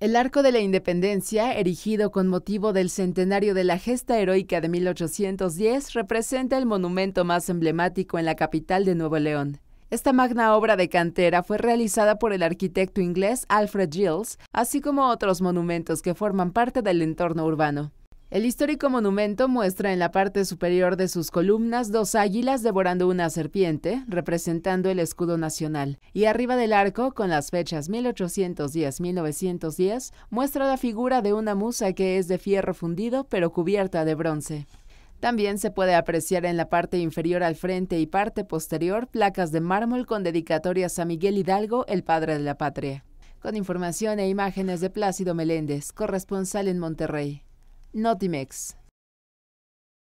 El Arco de la Independencia, erigido con motivo del centenario de la gesta heroica de 1810, representa el monumento más emblemático en la capital de Nuevo León. Esta magna obra de cantera fue realizada por el arquitecto inglés Alfred Gilles, así como otros monumentos que forman parte del entorno urbano. El histórico monumento muestra en la parte superior de sus columnas dos águilas devorando una serpiente, representando el escudo nacional, y arriba del arco, con las fechas 1810-1910, muestra la figura de una musa que es de fierro fundido pero cubierta de bronce. También se puede apreciar en la parte inferior al frente y parte posterior placas de mármol con dedicatorias a Miguel Hidalgo, el padre de la patria. Con información e imágenes de Plácido Meléndez, corresponsal en Monterrey. Notimex.